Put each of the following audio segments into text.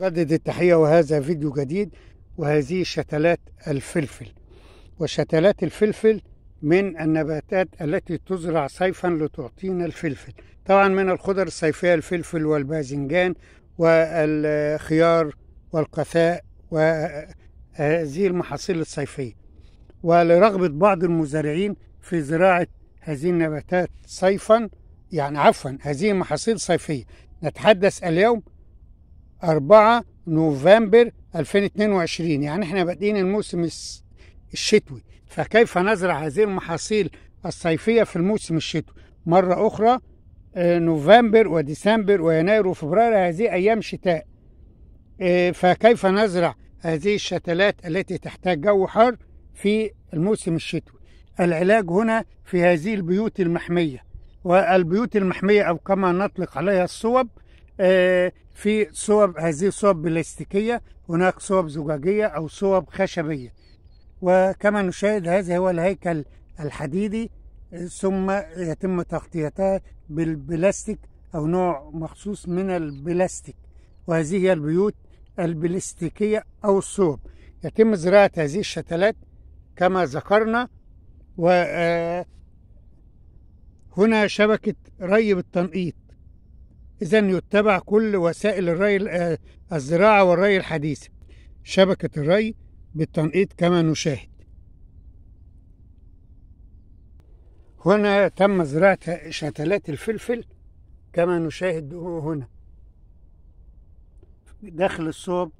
ردد التحية وهذا فيديو جديد وهذه شتلات الفلفل وشتلات الفلفل من النباتات التي تزرع صيفا لتعطينا الفلفل طبعا من الخضر الصيفية الفلفل والباذنجان والخيار والقثاء وهذه المحاصيل الصيفية ولرغبة بعض المزارعين في زراعة هذه النباتات صيفا يعني عفوا هذه محاصيل صيفية نتحدث اليوم 4 نوفمبر 2022 يعني احنا بادئين الموسم الشتوي فكيف نزرع هذه المحاصيل الصيفية في الموسم الشتوي مرة أخرى آه، نوفمبر وديسمبر ويناير وفبراير هذه أيام شتاء آه، فكيف نزرع هذه الشتلات التي تحتاج جو حار في الموسم الشتوي العلاج هنا في هذه البيوت المحمية والبيوت المحمية أو كما نطلق عليها الصوب آه، في صوب هذه صوب بلاستيكية هناك صوب زجاجية أو صوب خشبية وكما نشاهد هذا هو الهيكل الحديدي ثم يتم تغطيتها بالبلاستيك أو نوع مخصوص من البلاستيك وهذه هي البيوت البلاستيكية أو الصوب يتم زراعة هذه الشتلات كما ذكرنا وهنا آه، شبكة ري بالتنقيط إذا يتبع كل وسائل الري آه، الزراعة والري الحديثة شبكة الري بالتنقيط كما نشاهد هنا تم زراعة شتلات الفلفل كما نشاهد هنا داخل الصوب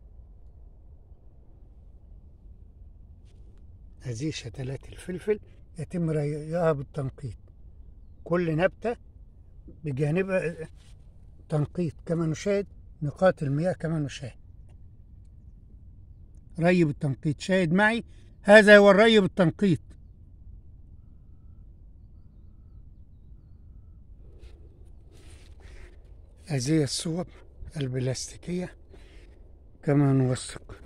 هذه شتلات الفلفل يتم ريها بالتنقيط كل نبتة بجانبها تنقيط كما نشاهد نقاط المياه كما نشاهد ري بالتنقيط شاهد معي هذا هو الري بالتنقيط هذه الصور البلاستيكية كما نوثق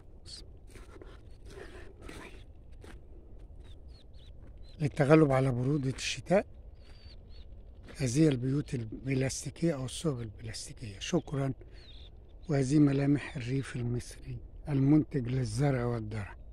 للتغلب على برودة الشتاء هذه البيوت البلاستيكية أو الصوب البلاستيكية شكرا وهذه ملامح الريف المصري المنتج للزرع والدرع